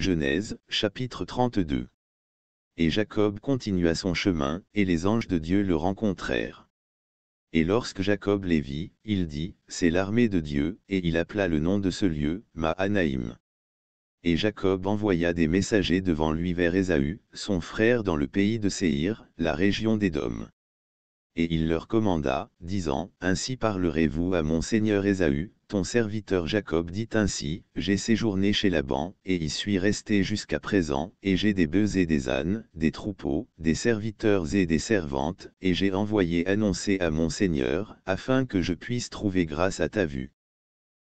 Genèse, chapitre 32. Et Jacob continua son chemin, et les anges de Dieu le rencontrèrent. Et lorsque Jacob les vit, il dit, C'est l'armée de Dieu, et il appela le nom de ce lieu, Mahanaïm. Et Jacob envoya des messagers devant lui vers Ésaü, son frère dans le pays de Séhir, la région d'Édom. Et il leur commanda, disant, Ainsi parlerez-vous à mon seigneur Ésaü, ton serviteur Jacob dit ainsi, J'ai séjourné chez Laban, et y suis resté jusqu'à présent, et j'ai des bœufs et des ânes, des troupeaux, des serviteurs et des servantes, et j'ai envoyé annoncer à mon Seigneur, afin que je puisse trouver grâce à ta vue.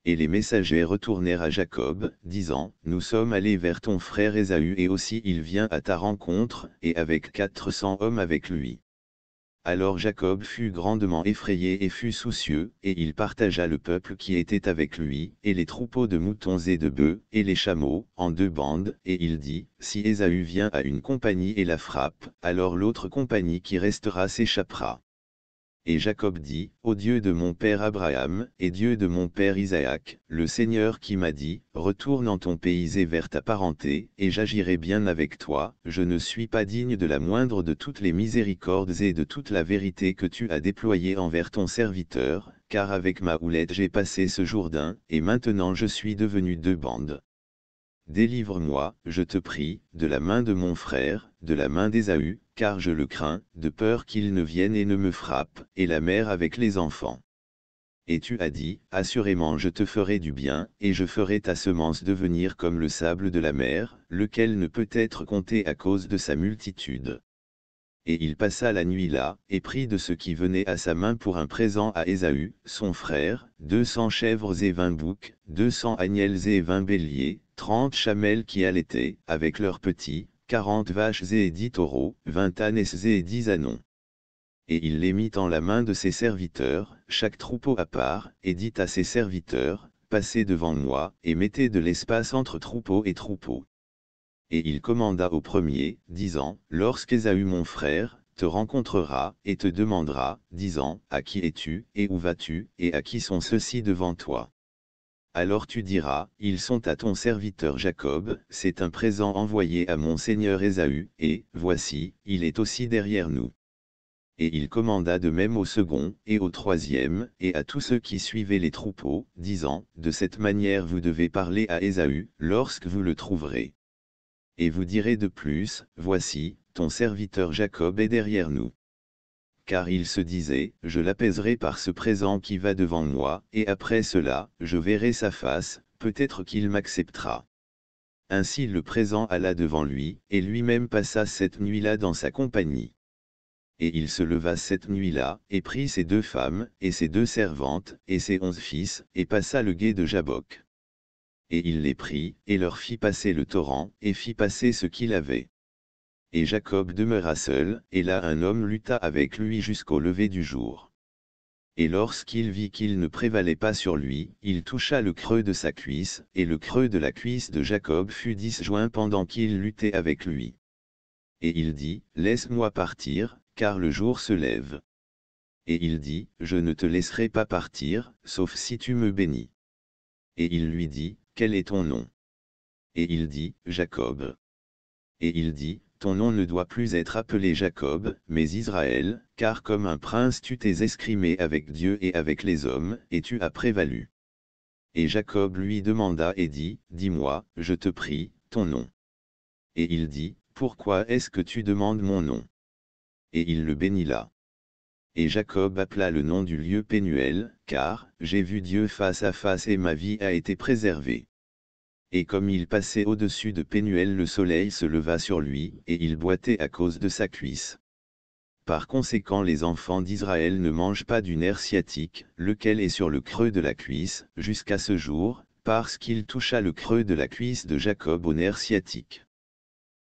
Et les messagers retournèrent à Jacob, disant, Nous sommes allés vers ton frère Ésaü et aussi il vient à ta rencontre, et avec quatre cents hommes avec lui. Alors Jacob fut grandement effrayé et fut soucieux, et il partagea le peuple qui était avec lui, et les troupeaux de moutons et de bœufs, et les chameaux, en deux bandes, et il dit, Si Ésaü vient à une compagnie et la frappe, alors l'autre compagnie qui restera s'échappera. Et Jacob dit, Ô Dieu de mon père Abraham, et Dieu de mon père Isaac, le Seigneur qui m'a dit, Retourne en ton pays et vers ta parenté, et j'agirai bien avec toi, je ne suis pas digne de la moindre de toutes les miséricordes et de toute la vérité que tu as déployée envers ton serviteur, car avec ma houlette j'ai passé ce Jourdain, et maintenant je suis devenu deux bandes, Délivre-moi, je te prie, de la main de mon frère, de la main d'Ésaü, car je le crains, de peur qu'il ne vienne et ne me frappe, et la mère avec les enfants. Et tu as dit, Assurément je te ferai du bien, et je ferai ta semence devenir comme le sable de la mer, lequel ne peut être compté à cause de sa multitude. Et il passa la nuit là, et prit de ce qui venait à sa main pour un présent à Ésaü, son frère, deux cents chèvres et vingt boucs, deux cents agnels et vingt béliers, trente chamelles qui allaitaient, avec leurs petits, quarante vaches et dix taureaux, vingt ânes et dix ânons. Et il les mit en la main de ses serviteurs, chaque troupeau à part, et dit à ses serviteurs, Passez devant moi, et mettez de l'espace entre troupeau et troupeau. Et il commanda au premier, disant, Lorsqu'Ésaü mon frère, te rencontrera, et te demandera, disant, À qui es-tu, et où vas-tu, et à qui sont ceux-ci devant toi alors tu diras, ils sont à ton serviteur Jacob, c'est un présent envoyé à mon seigneur Ésaü, et, voici, il est aussi derrière nous. Et il commanda de même au second, et au troisième, et à tous ceux qui suivaient les troupeaux, disant, de cette manière vous devez parler à Ésaü, lorsque vous le trouverez. Et vous direz de plus, voici, ton serviteur Jacob est derrière nous car il se disait, je l'apaiserai par ce présent qui va devant moi, et après cela, je verrai sa face, peut-être qu'il m'acceptera. Ainsi le présent alla devant lui, et lui-même passa cette nuit-là dans sa compagnie. Et il se leva cette nuit-là, et prit ses deux femmes, et ses deux servantes, et ses onze fils, et passa le gué de Jabok. Et il les prit, et leur fit passer le torrent, et fit passer ce qu'il avait et Jacob demeura seul, et là un homme lutta avec lui jusqu'au lever du jour. Et lorsqu'il vit qu'il ne prévalait pas sur lui, il toucha le creux de sa cuisse, et le creux de la cuisse de Jacob fut disjoint pendant qu'il luttait avec lui. Et il dit, Laisse-moi partir, car le jour se lève. Et il dit, Je ne te laisserai pas partir, sauf si tu me bénis. Et il lui dit, Quel est ton nom Et il dit, Jacob. Et il dit, ton nom ne doit plus être appelé Jacob, mais Israël, car comme un prince tu t'es escrimé avec Dieu et avec les hommes, et tu as prévalu. Et Jacob lui demanda et dit, Dis-moi, je te prie, ton nom. Et il dit, Pourquoi est-ce que tu demandes mon nom Et il le bénit là. Et Jacob appela le nom du lieu Pénuel, car, j'ai vu Dieu face à face et ma vie a été préservée et comme il passait au-dessus de Pénuel le soleil se leva sur lui, et il boitait à cause de sa cuisse. Par conséquent les enfants d'Israël ne mangent pas du nerf sciatique, lequel est sur le creux de la cuisse, jusqu'à ce jour, parce qu'il toucha le creux de la cuisse de Jacob au nerf sciatique.